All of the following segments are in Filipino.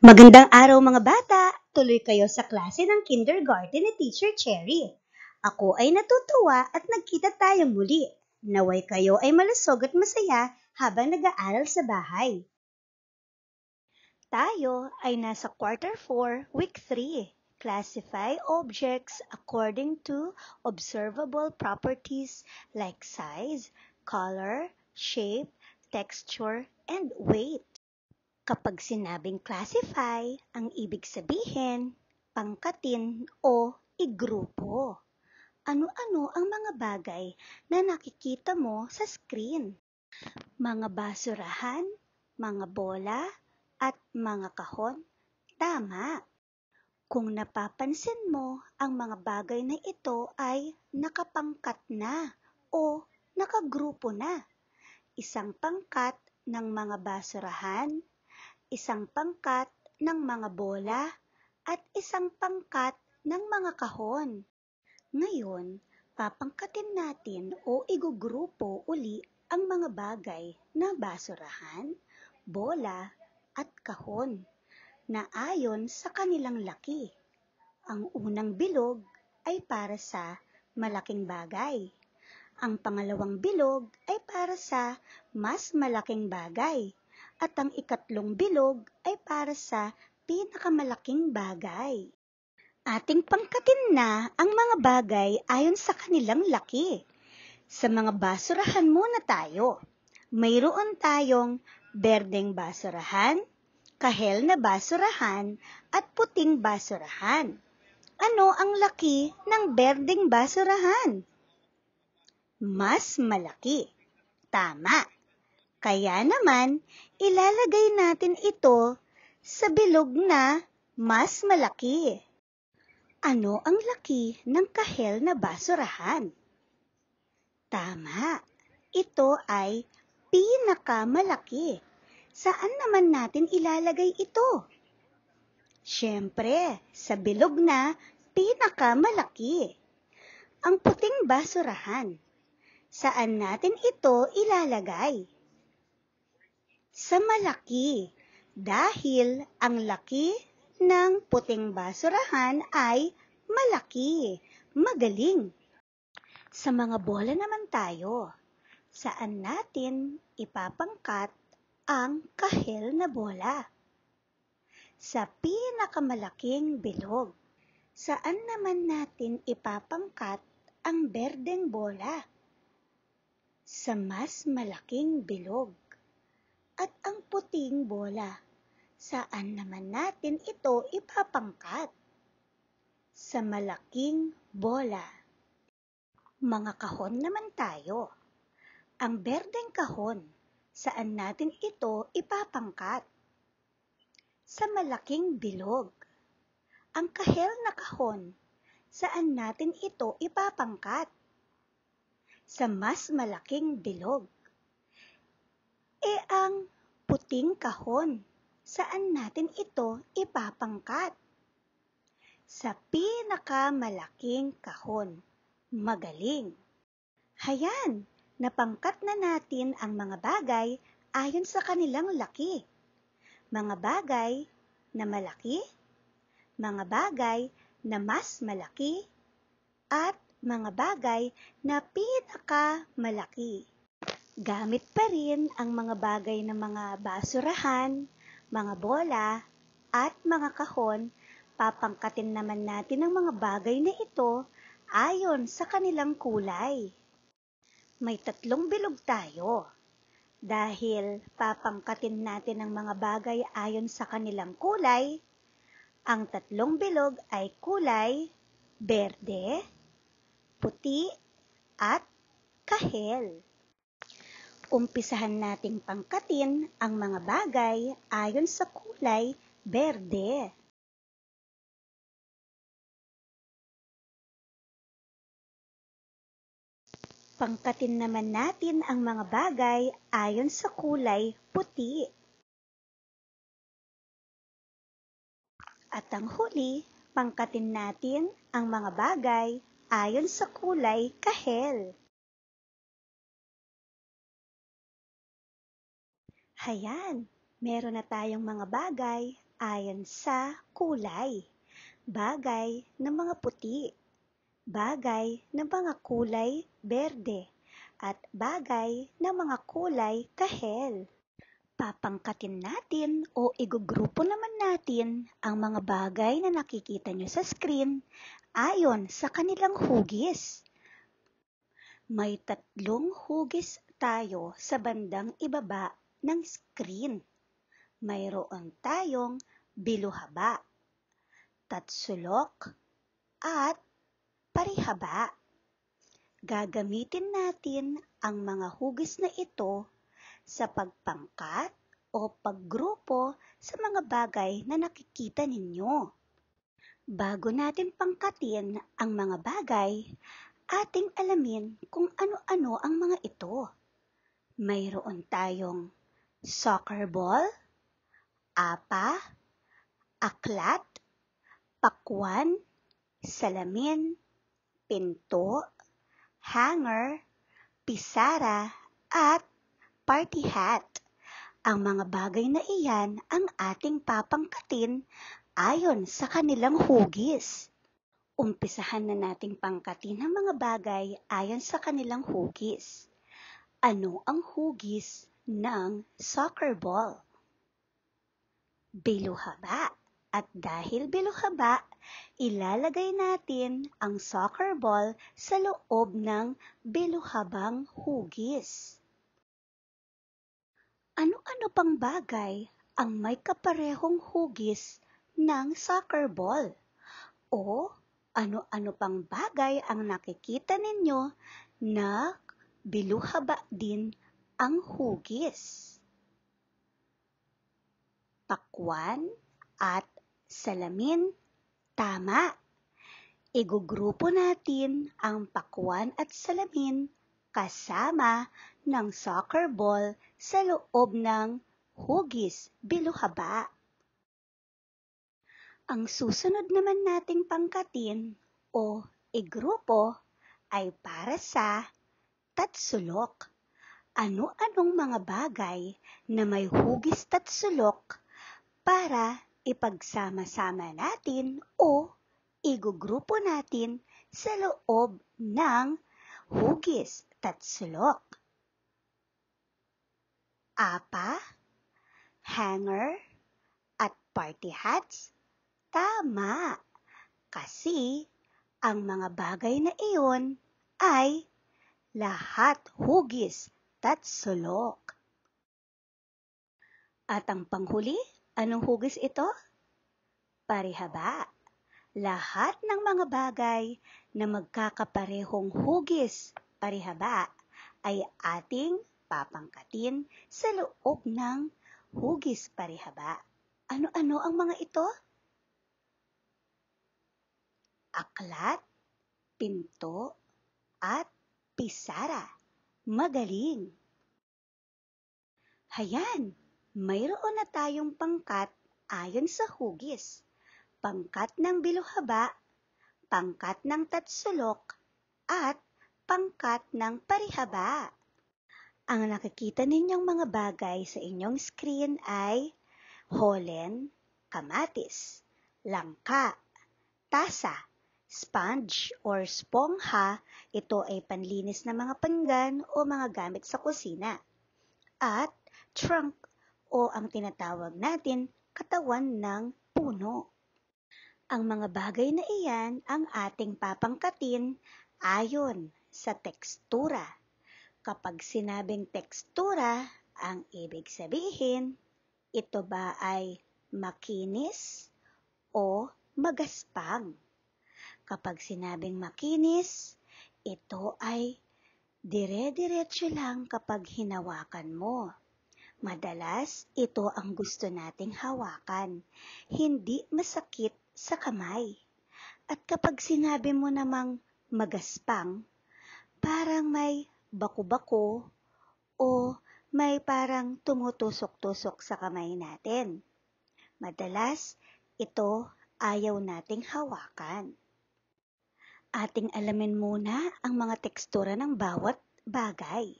Magandang araw mga bata! Tuloy kayo sa klase ng kindergarten ni Teacher Cherry. Ako ay natutuwa at nagkita tayo muli. Naway kayo ay malusog at masaya habang nag-aaral sa bahay. Tayo ay nasa quarter 4, week 3. Classify objects according to observable properties like size, color, shape, texture, and weight. Kapag sinabing classify, ang ibig sabihin, pangkatin o igrupo. Ano-ano ang mga bagay na nakikita mo sa screen? Mga basurahan, mga bola, at mga kahon? Tama! Kung napapansin mo, ang mga bagay na ito ay nakapangkat na o nakagrupo na. Isang pangkat ng mga basurahan, isang pangkat ng mga bola at isang pangkat ng mga kahon. Ngayon, papangkatin natin o igugrupo uli ang mga bagay na basurahan, bola at kahon na ayon sa kanilang laki. Ang unang bilog ay para sa malaking bagay. Ang pangalawang bilog ay para sa mas malaking bagay at ang ikatlong bilog ay para sa pinakamalaking bagay. Ating pangkatin na ang mga bagay ayon sa kanilang laki. Sa mga basurahan muna tayo. Mayroon tayong berdeng basurahan, kahel na basurahan, at puting basurahan. Ano ang laki ng berdeng basurahan? Mas malaki. Tama. Kaya naman, ilalagay natin ito sa bilog na mas malaki. Ano ang laki ng kahel na basurahan? Tama, ito ay pinakamalaki. Saan naman natin ilalagay ito? Siyempre, sa bilog na pinakamalaki. Ang puting basurahan. Saan natin ito ilalagay? sa malaki dahil ang laki ng puting basurahan ay malaki, magaling. Sa mga bola naman tayo, saan natin ipapangkat ang kahel na bola? Sa pinakamalaking bilog, saan naman natin ipapangkat ang berdeng bola? Sa mas malaking bilog puting bola. Saan naman natin ito ipapangkat? Sa malaking bola. Mga kahon naman tayo. Ang berdeng kahon, saan natin ito ipapangkat? Sa malaking bilog. Ang kahel na kahon, saan natin ito ipapangkat? Sa mas malaking bilog. E ang puting kahon. Saan natin ito ipapangkat? Sa pinakamalaking kahon. Magaling. Hayan, napangkat na natin ang mga bagay ayon sa kanilang laki. Mga bagay na malaki, mga bagay na mas malaki, at mga bagay na pinakamalaki. malaki Gamit pa rin ang mga bagay na mga basurahan, mga bola, at mga kahon, papangkatin naman natin ang mga bagay na ito ayon sa kanilang kulay. May tatlong bilog tayo. Dahil papangkatin natin ang mga bagay ayon sa kanilang kulay, ang tatlong bilog ay kulay, berde, puti, at kahel umpisahan nating pangkatin ang mga bagay ayon sa kulay berde. Pangkatin naman natin ang mga bagay ayon sa kulay puti. At ang huli, pangkatin natin ang mga bagay ayon sa kulay kahel. Hayan, meron na tayong mga bagay ayon sa kulay. Bagay ng mga puti, bagay ng mga kulay berde, at bagay ng mga kulay kahel. Papangkatin natin o igugrupo naman natin ang mga bagay na nakikita nyo sa screen ayon sa kanilang hugis. May tatlong hugis tayo sa bandang ibaba ng screen. Mayroon tayong biluhaba, tatsulok, at parihaba. Gagamitin natin ang mga hugis na ito sa pagpangkat o paggrupo sa mga bagay na nakikita ninyo. Bago natin pangkatin ang mga bagay, ating alamin kung ano-ano ang mga ito. Mayroon tayong soccer ball, apa, aklat, pakwan, salamin, pinto, hanger, pisara, at party hat. Ang mga bagay na iyan ang ating papangkatin ayon sa kanilang hugis. Umpisahan na nating pangkatin ang mga bagay ayon sa kanilang hugis. Ano ang hugis ng soccer ball. Biluhaba. At dahil biluhaba, ilalagay natin ang soccer ball sa loob ng biluhabang hugis. Ano-ano pang bagay ang may kaparehong hugis ng soccer ball? O ano-ano pang bagay ang nakikita ninyo na biluhaba din ang hugis, pakwan at salamin. Tama! Igugrupo natin ang pakwan at salamin kasama ng soccer ball sa loob ng hugis biluhaba. Ang susunod naman nating pangkatin o igrupo ay para sa tatsulok ano-anong mga bagay na may hugis at sulok para ipagsama-sama natin o igugrupo natin sa loob ng hugis at sulok. Apa, hanger, at party hats? Tama, kasi ang mga bagay na iyon ay lahat hugis at sulok. At ang panghuli, anong hugis ito? Parihaba. Lahat ng mga bagay na magkakaparehong hugis, parihaba, ay ating papangkatin sa loob ng hugis parihaba. Ano-ano ang mga ito? Aklat, pinto, at pisara magaling. Hayan, mayroon na tayong pangkat ayon sa hugis. Pangkat ng biluhaba, pangkat ng tatsulok, at pangkat ng parihaba. Ang nakikita ninyong mga bagay sa inyong screen ay holen, kamatis, langka, tasa, Sponge or spongha, ito ay panlinis ng mga panggan o mga gamit sa kusina. At trunk o ang tinatawag natin katawan ng puno. Ang mga bagay na iyan ang ating papangkatin ayon sa tekstura. Kapag sinabing tekstura, ang ibig sabihin, ito ba ay makinis o magaspang? Kapag sinabing makinis, ito ay dire-diretso lang kapag hinawakan mo. Madalas, ito ang gusto nating hawakan, hindi masakit sa kamay. At kapag sinabi mo namang magaspang, parang may bako-bako o may parang tumutusok-tusok sa kamay natin. Madalas, ito ayaw nating hawakan ating alamin muna ang mga tekstura ng bawat bagay.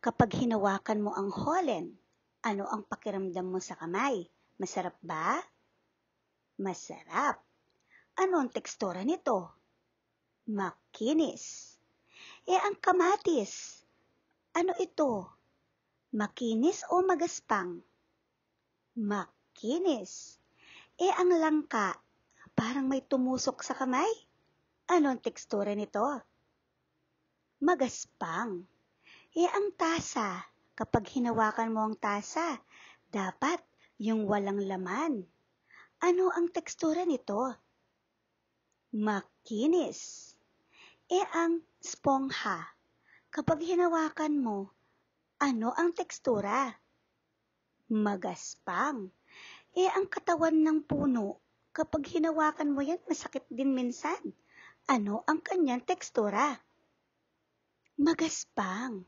Kapag hinawakan mo ang holen, ano ang pakiramdam mo sa kamay? Masarap ba? Masarap. Ano ang tekstura nito? Makinis. E ang kamatis, ano ito? Makinis o magaspang? Makinis. E ang langka, parang may tumusok sa kamay? Anong tekstura nito? Magaspang. E ang tasa, kapag hinawakan mo ang tasa, dapat yung walang laman. Ano ang tekstura nito? Makinis. E ang spongha, kapag hinawakan mo, ano ang tekstura? Magaspang. E ang katawan ng puno, kapag hinawakan mo yan, masakit din minsan ano ang kanyang tekstura. Magaspang.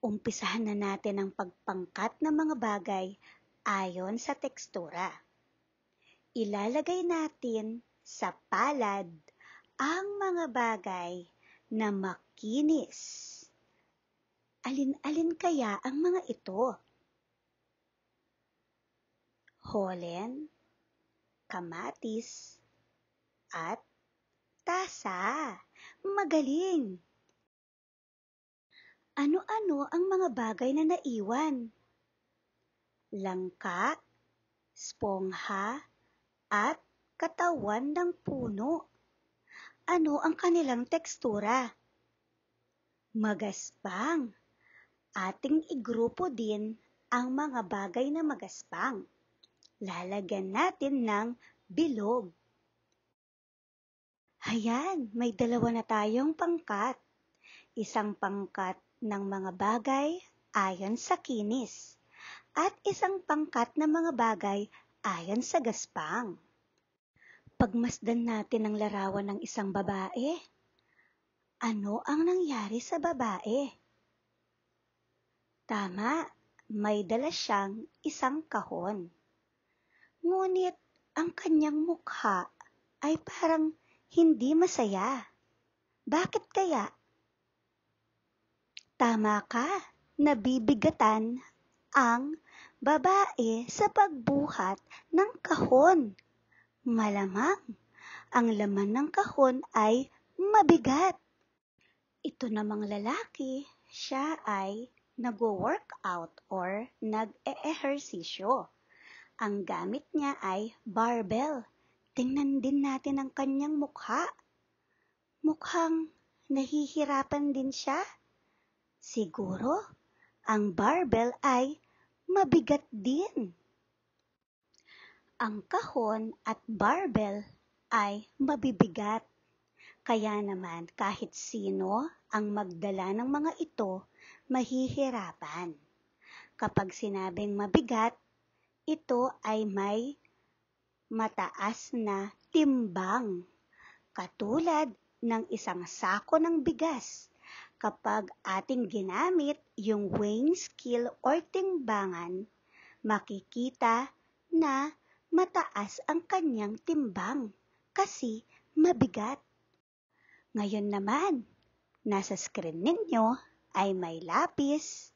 Umpisahan na natin ang pagpangkat ng mga bagay ayon sa tekstura. Ilalagay natin sa palad ang mga bagay na makinis. Alin-alin kaya ang mga ito? Holen, kamatis, at tasa. Magaling! Ano-ano ang mga bagay na naiwan? Langka, spongha, at katawan ng puno. Ano ang kanilang tekstura? Magaspang. Ating igrupo din ang mga bagay na magaspang. Lalagyan natin ng bilog. Ayan, may dalawa na tayong pangkat. Isang pangkat ng mga bagay ayon sa kinis at isang pangkat ng mga bagay ayon sa gaspang. Pagmasdan natin ang larawan ng isang babae, ano ang nangyari sa babae? Tama, may dala siyang isang kahon. Ngunit ang kanyang mukha ay parang hindi masaya. Bakit kaya? Tama ka, nabibigatan ang babae sa pagbuhat ng kahon. Malamang, ang laman ng kahon ay mabigat. Ito namang lalaki, siya ay nag workout or nag-eehersisyo. Ang gamit niya ay barbell tingnan din natin ang kanyang mukha. Mukhang nahihirapan din siya. Siguro, ang barbell ay mabigat din. Ang kahon at barbell ay mabibigat. Kaya naman kahit sino ang magdala ng mga ito, mahihirapan. Kapag sinabing mabigat, ito ay may mataas na timbang, katulad ng isang sako ng bigas. Kapag ating ginamit yung weighing scale or timbangan, makikita na mataas ang kanyang timbang kasi mabigat. Ngayon naman, nasa screen ninyo ay may lapis,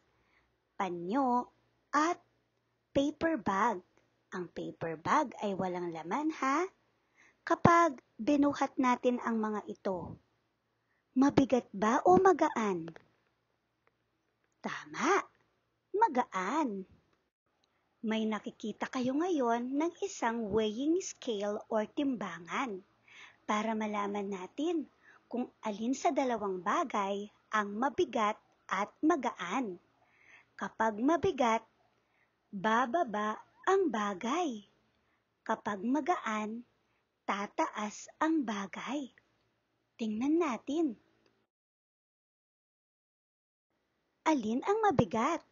panyo, at paper bag ang paper bag ay walang laman ha. Kapag binuhat natin ang mga ito, mabigat ba o magaan? Tama, magaan. May nakikita kayo ngayon ng isang weighing scale o timbangan para malaman natin kung alin sa dalawang bagay ang mabigat at magaan. Kapag mabigat, bababa ang bagay. Kapag magaan, tataas ang bagay. Tingnan natin. Alin ang mabigat?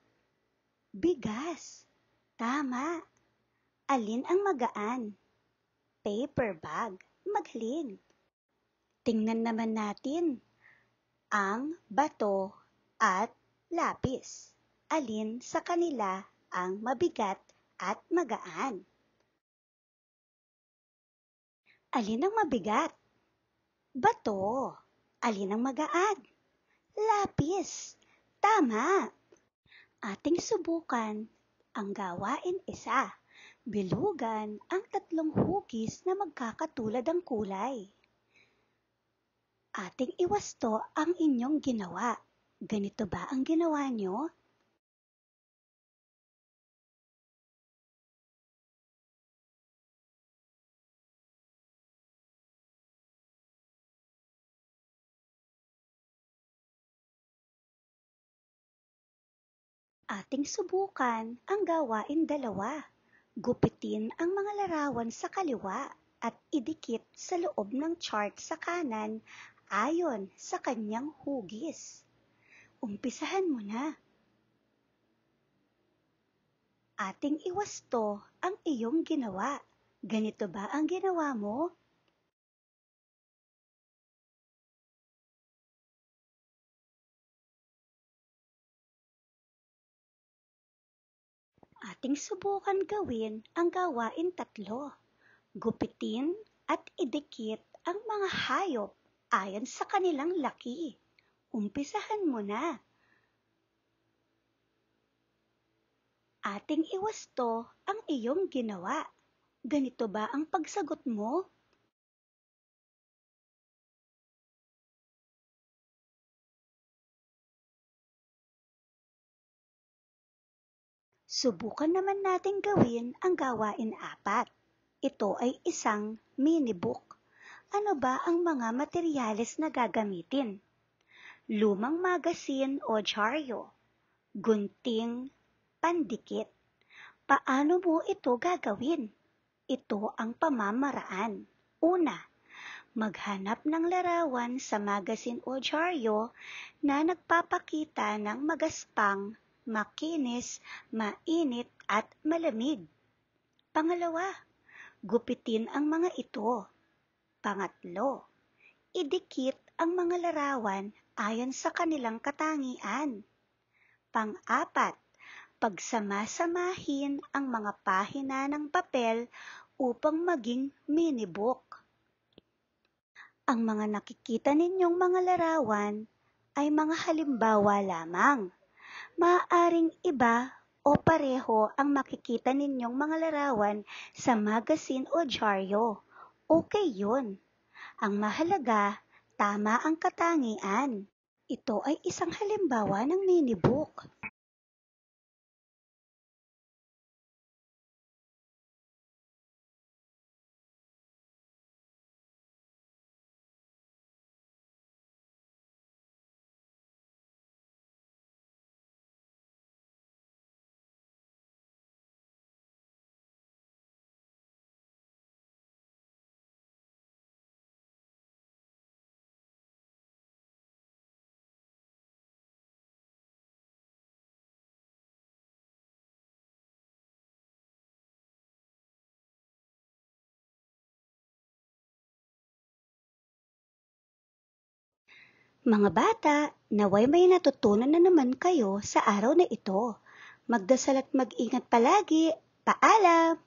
Bigas. Tama. Alin ang magaan? Paper bag. Magaling. Tingnan naman natin ang bato at lapis. Alin sa kanila ang mabigat at magaan. Alin ang mabigat? Bato. Alin ang magaan? Lapis. Tama. Ating subukan ang gawain isa. Bilugan ang tatlong hukis na magkakatulad ang kulay. Ating iwasto ang inyong ginawa. Ganito ba ang ginawa nyo? nating subukan ang gawain dalawa. Gupitin ang mga larawan sa kaliwa at idikit sa loob ng chart sa kanan ayon sa kanyang hugis. Umpisahan mo na. Ating iwasto ang iyong ginawa. Ganito ba ang ginawa mo? ating subukan gawin ang gawain tatlo. Gupitin at idikit ang mga hayop ayon sa kanilang laki. Umpisahan mo na. Ating iwasto ang iyong ginawa. Ganito ba ang pagsagot mo? Subukan naman natin gawin ang gawain apat. Ito ay isang mini book. Ano ba ang mga materyales na gagamitin? Lumang magasin o dyaryo, gunting, pandikit. Paano mo ito gagawin? Ito ang pamamaraan. Una, maghanap ng larawan sa magasin o dyaryo na nagpapakita ng magaspang makinis, mainit at malamig. Pangalawa, gupitin ang mga ito. Pangatlo, idikit ang mga larawan ayon sa kanilang katangian. Pang-apat, pagsamasamahin ang mga pahina ng papel upang maging mini book. Ang mga nakikita ninyong mga larawan ay mga halimbawa lamang maaaring iba o pareho ang makikita ninyong mga larawan sa magazine o dyaryo. Okay yun. Ang mahalaga, tama ang katangian. Ito ay isang halimbawa ng mini book. Mga bata, naway may natutunan na naman kayo sa araw na ito. Magdasal at mag-ingat palagi. Paalam!